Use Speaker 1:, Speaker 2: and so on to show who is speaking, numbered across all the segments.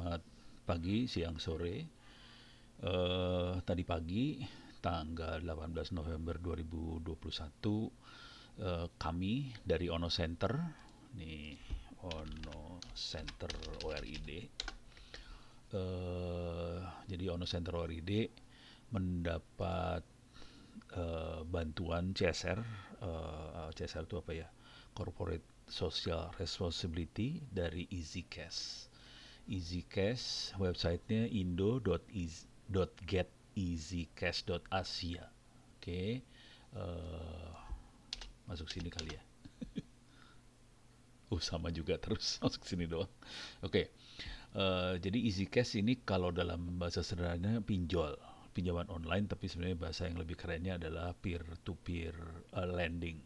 Speaker 1: Jumat pagi, siang, sore. Uh, tadi pagi tanggal 18 November 2021 uh, eh, kami dari Ono Center nih Ono Center ORID uh, eh, jadi Ono Center ORID mendapat uh, bantuan CSR uh, CSR itu apa ya Corporate Social Responsibility dari Easy Cash. EasyCash, websitenya indo.geteasycash.asia. Oke, okay. uh, eh, masuk sini kali ya. uh, sama juga terus masuk sini doang. Oke, okay. uh, eh, jadi cash ini kalau dalam bahasa sederhananya pinjol, pinjaman online, tapi sebenarnya bahasa yang lebih kerennya adalah peer-to-peer -peer, uh, lending.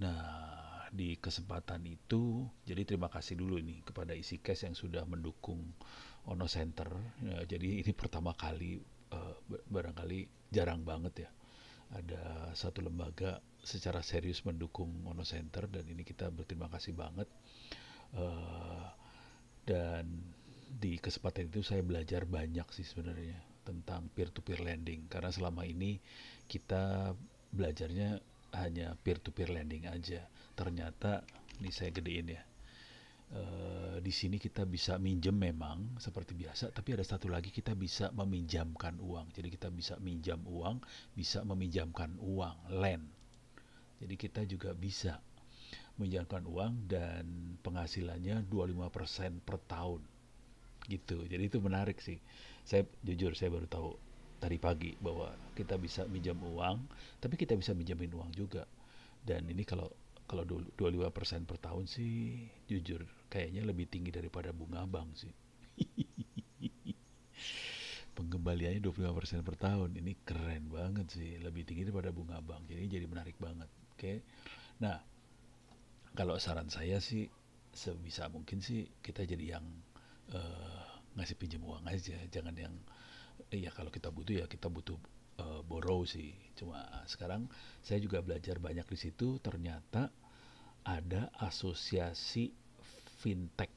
Speaker 1: Nah, di kesempatan itu. Jadi terima kasih dulu nih kepada isi cash yang sudah mendukung Ono Center. Ya, jadi ini pertama kali uh, barangkali jarang banget ya ada satu lembaga secara serius mendukung Ono Center dan ini kita berterima kasih banget. Uh, dan di kesempatan itu saya belajar banyak sih sebenarnya tentang peer to peer lending karena selama ini kita belajarnya hanya peer to peer lending aja ternyata ini saya gedein ya e, di sini kita bisa minjem memang seperti biasa tapi ada satu lagi kita bisa meminjamkan uang jadi kita bisa minjam uang bisa meminjamkan uang lend jadi kita juga bisa meminjamkan uang dan penghasilannya 25% per tahun gitu jadi itu menarik sih saya jujur saya baru tahu tadi pagi bahwa kita bisa minjam uang, tapi kita bisa minjamin uang juga. Dan ini kalau kalau 25% per tahun sih jujur kayaknya lebih tinggi daripada bunga bank sih. Pengembaliannya 25% per tahun ini keren banget sih, lebih tinggi daripada bunga bank. Jadi jadi menarik banget. Oke. Okay? Nah, kalau saran saya sih sebisa mungkin sih kita jadi yang uh, ngasih pinjam uang aja, jangan yang iya kalau kita butuh ya kita butuh uh, borrow sih cuma sekarang saya juga belajar banyak di situ ternyata ada asosiasi fintech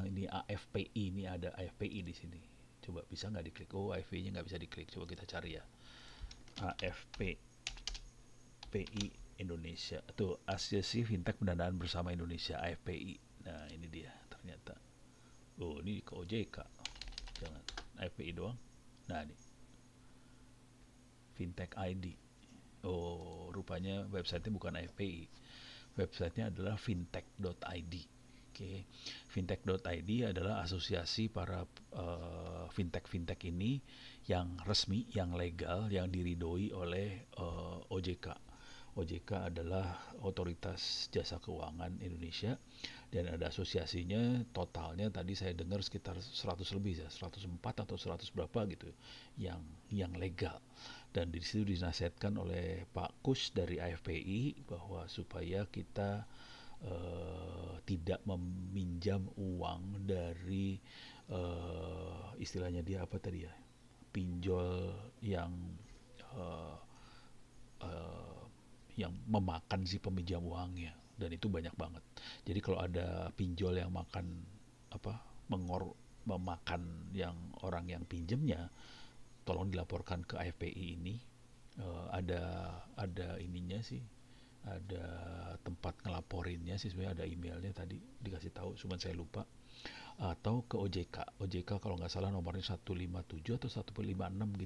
Speaker 1: eh, ini AFPI ini ada AFPI di sini coba bisa nggak diklik oh AFPI nya nggak bisa diklik coba kita cari ya Afpi Indonesia atau Asosiasi Fintech Pendanaan Bersama Indonesia AFPI nah ini dia ternyata oh ini ke OJK jangan AFPI doang Nah, ini. Fintech ID. Oh, rupanya websitenya bukan FPI. Websitenya adalah fintech.id. Oke, okay. fintech.id adalah asosiasi para uh, fintech-fintech ini yang resmi, yang legal, yang diridoi oleh uh, eh, OJK OJK adalah Otoritas Jasa Keuangan Indonesia dan ada asosiasinya totalnya tadi saya dengar sekitar 100 lebih ya 104 atau 100 berapa gitu yang yang legal dan di situ dinasihatkan oleh Pak Kus dari AFPI bahwa supaya kita Uh, tidak meminjam uang dari uh, istilahnya dia apa tadi ya pinjol yang uh, yang memakan si peminjam uangnya dan itu banyak banget. Jadi kalau ada pinjol yang makan apa mengor memakan yang orang yang pinjemnya tolong dilaporkan ke AFPI ini uh, ada ada ininya sih ada tempat ngelaporinnya sih sebenarnya ada emailnya tadi dikasih tahu cuman saya lupa atau ke OJK OJK kalau nggak salah nomornya 157 atau 156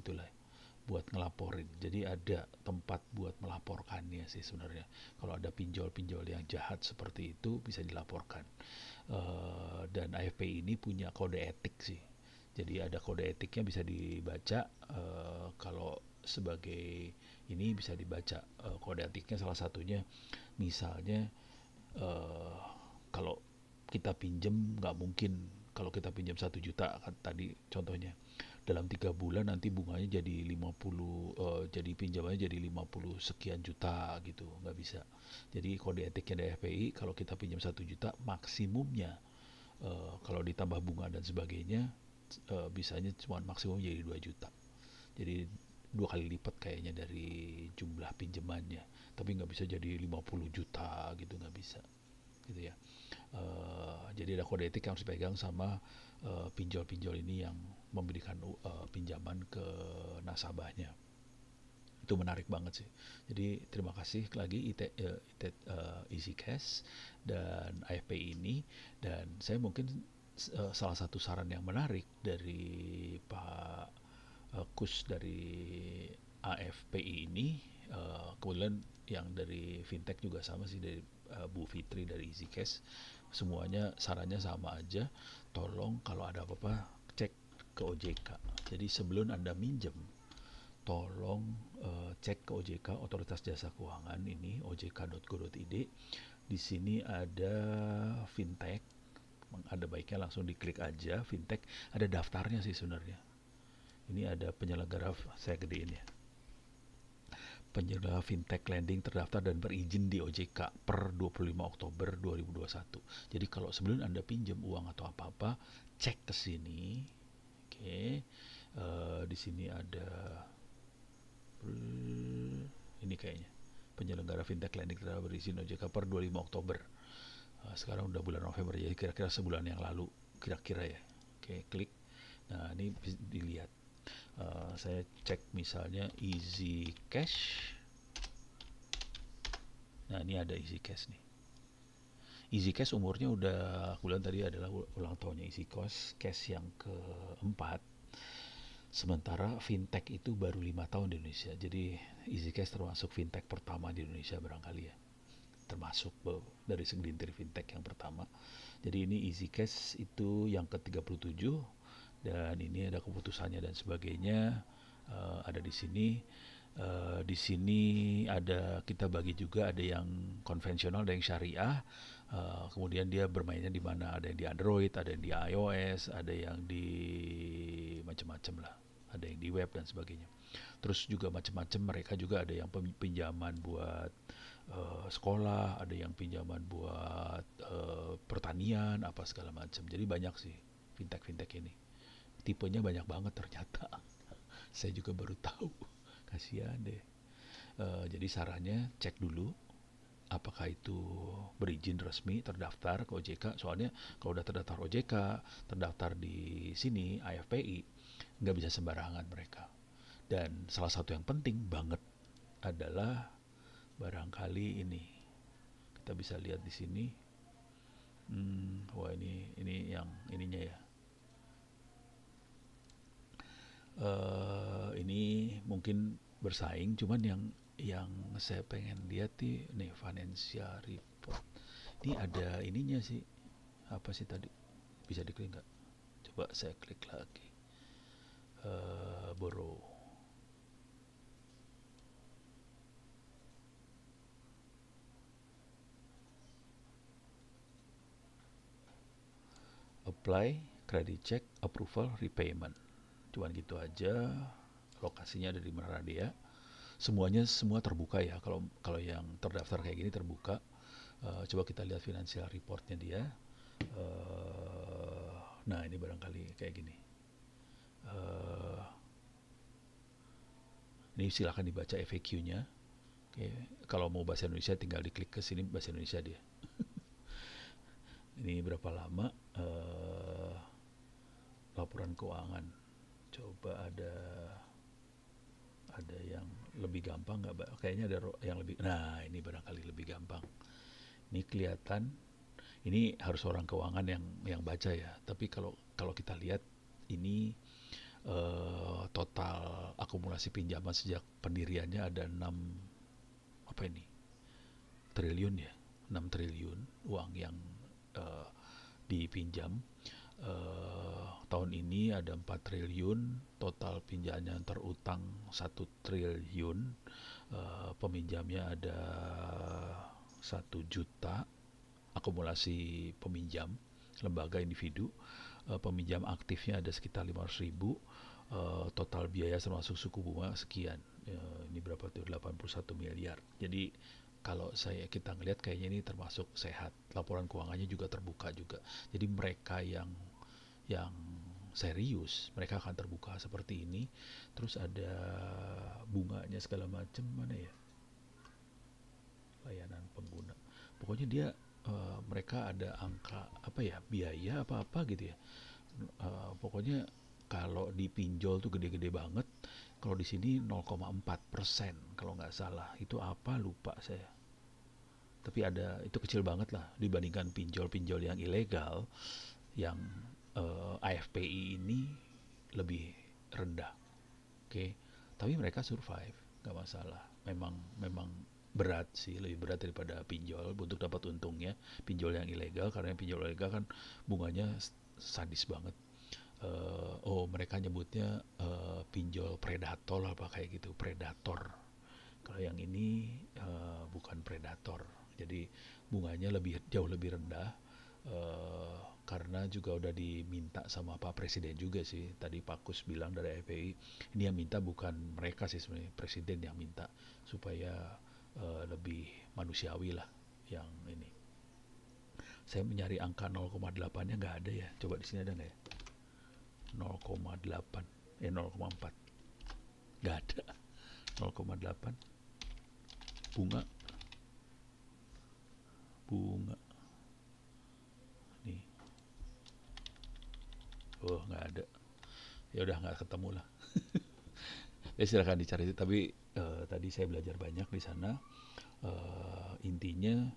Speaker 1: gitulah buat ngelaporin. Jadi ada tempat buat melaporkannya sih sebenarnya. Kalau ada pinjol-pinjol yang jahat seperti itu bisa dilaporkan. Uh, dan AFP ini punya kode etik sih. Jadi ada kode etiknya bisa dibaca uh, kalau sebagai ini bisa dibaca uh, kode etiknya salah satunya misalnya uh, kalau kita pinjam nggak mungkin kalau kita pinjam satu juta kan tadi contohnya dalam tiga bulan nanti bunganya jadi 50 uh, eh, jadi pinjamannya jadi 50 sekian juta gitu nggak bisa jadi kode etiknya dari FPI kalau kita pinjam satu juta maksimumnya uh, kalau ditambah bunga dan sebagainya uh, bisanya cuma maksimum jadi 2 juta jadi dua kali lipat kayaknya dari jumlah pinjamannya tapi nggak bisa jadi 50 juta gitu nggak bisa gitu ya uh, jadi ada kode etik yang harus dipegang sama Eh, pinjol-pinjol ini yang memberikan eh, pinjaman ke nasabahnya. Itu menarik banget sih. Jadi terima kasih lagi IT, uh, eh, IT, uh, Easy Cash dan AFP ini dan saya mungkin uh, salah satu saran yang menarik dari Pak uh, Kus dari AFPI ini uh, kemudian yang dari fintech juga sama sih dari Eh, Bu Fitri dari Easy Cash semuanya sarannya sama aja tolong kalau ada apa-apa cek ke OJK jadi sebelum anda minjem tolong uh, cek ke OJK Otoritas Jasa Keuangan ini ojk.go.id di sini ada fintech ada baiknya langsung diklik aja fintech ada daftarnya sih sebenarnya ini ada penyelenggara saya gedein ya penyelenggara fintech lending terdaftar dan berizin di OJK per 25 Oktober 2021. Jadi kalau sebelum Anda pinjam uang atau apa-apa, cek ke sini. Oke. Okay. Uh, eh, di sini ada ini kayaknya penyelenggara fintech lending terdaftar berizin OJK per 25 Oktober. Uh, sekarang udah bulan November jadi kira-kira sebulan yang lalu kira-kira ya. Oke, okay, klik. Nah, ini dilihat Eh, saya cek misalnya easy cash nah ini ada easy cash nih easy cash umurnya udah bulan tadi adalah ulang tahunnya easy cash cash yang keempat sementara fintech itu baru lima tahun di Indonesia jadi easy cash termasuk fintech pertama di Indonesia barangkali ya termasuk dari segelintir fintech yang pertama. Jadi ini Easy Cash itu yang ke-37 dan ini ada keputusannya dan sebagainya uh, ada di sini Uh, di sini ada kita bagi juga ada yang konvensional, ada yang syariah. Uh, kemudian dia bermainnya di mana? Ada yang di Android, ada yang di iOS, ada yang di macam-macam lah. Ada yang di web dan sebagainya. Terus juga macam-macam mereka juga ada yang pinjaman buat sekolah, ada yang pinjaman buat uh, pertanian apa segala macam. Jadi banyak sih fintech-fintech ini tipenya banyak banget ternyata saya juga baru tahu kasihan deh uh, jadi sarannya cek dulu apakah itu berizin resmi terdaftar ke OJK soalnya kalau udah terdaftar OJK terdaftar di sini AFPI nggak bisa sembarangan mereka dan salah satu yang penting banget adalah barangkali ini kita bisa lihat di sini hmm, wah ini ini yang ininya ya uh, ini mungkin bersaing cuman yang yang saya pengen lihat nih, nih financial report ini ada ininya sih apa sih tadi bisa diklik nggak coba saya klik lagi uh, apply credit check approval repayment cuman gitu aja lokasinya ada di Dea semuanya semua terbuka ya kalau kalau yang terdaftar kayak gini terbuka uh, coba kita lihat financial reportnya dia uh, nah ini barangkali kayak gini uh, ini silahkan dibaca FAQ-nya Oke, okay. kalau mau bahasa Indonesia tinggal diklik ke sini bahasa Indonesia dia. ini berapa lama uh, laporan keuangan? coba ada ada yang lebih gampang nggak kayaknya ada yang lebih nah ini barangkali lebih gampang ini kelihatan ini harus orang keuangan yang yang baca ya tapi kalau kalau kita lihat ini uh, total akumulasi pinjaman sejak pendiriannya ada 6 apa ini triliun ya 6 triliun uang yang uh, dipinjam eh, tahun ini ada 4 triliun, total pinjaman terutang 1 triliun, eh, peminjamnya ada 1 juta, akumulasi peminjam, lembaga individu, eh, peminjam aktifnya ada sekitar 500 ribu, eh, total biaya termasuk suku bunga sekian. eh, ini berapa tuh 81 miliar. Jadi kalau saya kita ngelihat kayaknya ini termasuk sehat. Laporan keuangannya juga terbuka juga. Jadi mereka yang yang serius mereka akan terbuka seperti ini terus ada bunganya segala macam mana ya layanan pengguna pokoknya dia uh, mereka ada angka apa ya biaya apa apa gitu ya uh, pokoknya kalau dipinjol tuh gede-gede banget kalau di sini 0,4 persen kalau nggak salah itu apa lupa saya tapi ada itu kecil banget lah dibandingkan pinjol-pinjol yang ilegal yang uh, eh, AFPI ini lebih rendah. Oke. Okay? Tapi mereka survive, nggak masalah. Memang memang berat sih, lebih berat daripada pinjol untuk dapat untungnya. Pinjol yang ilegal karena pinjol ilegal kan bunganya sadis banget. Uh, oh, mereka nyebutnya uh, pinjol predator apa kayak gitu, predator. Kalau yang ini uh, bukan predator. Jadi bunganya lebih jauh lebih rendah. Uh, karena juga udah diminta sama Pak Presiden juga sih. Tadi Pak Kus bilang dari FPI, ini yang minta bukan mereka sih sebenarnya, Presiden yang minta supaya uh, lebih manusiawi lah yang ini. Saya mencari angka 0,8-nya nggak ada ya. Coba di sini ada nggak ya? 0,8, eh 0,4. Nggak ada. 0,8. Bunga. Bunga. oh nggak ada ya udah nggak ketemu lah ya silahkan dicari tapi uh, tadi saya belajar banyak di sana uh, intinya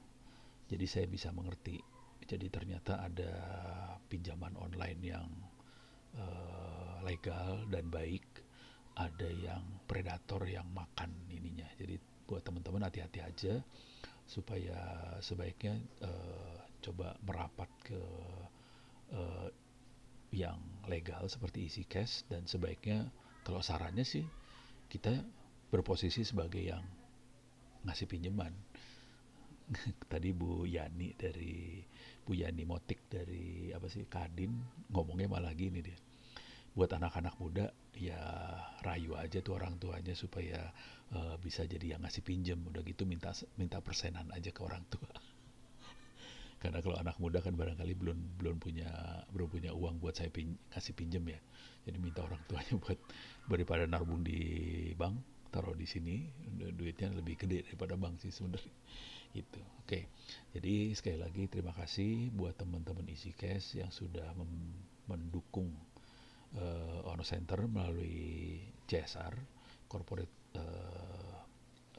Speaker 1: jadi saya bisa mengerti jadi ternyata ada pinjaman online yang uh, legal dan baik ada yang predator yang makan ininya jadi buat teman-teman hati-hati aja supaya sebaiknya uh, coba merapat ke uh, yang legal seperti isi cash dan sebaiknya kalau sarannya sih kita berposisi sebagai yang ngasih pinjaman tadi Bu Yani dari Bu Yani Motik dari apa sih Kadin ngomongnya malah gini dia buat anak-anak muda ya rayu aja tuh orang tuanya supaya uh, bisa jadi yang ngasih pinjam udah gitu minta minta persenan aja ke orang tua karena kalau anak muda kan barangkali belum belum punya belum punya uang buat saya pin, kasih pinjam ya jadi minta orang tuanya buat daripada nabung di bank taruh di sini duitnya lebih gede daripada bank sih sebenarnya gitu oke jadi sekali lagi terima kasih buat teman-teman isi cash yang sudah mendukung uh, Ono Center melalui CSR corporate uh,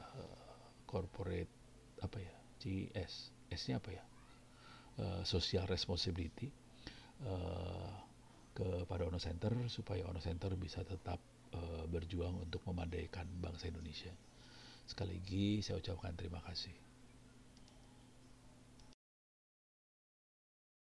Speaker 1: uh, corporate apa ya CS S-nya apa ya Eh, social responsibility uh, kepada Ono Center supaya Ono Center bisa tetap uh, berjuang untuk memandaikan bangsa Indonesia. Sekali lagi saya ucapkan terima kasih.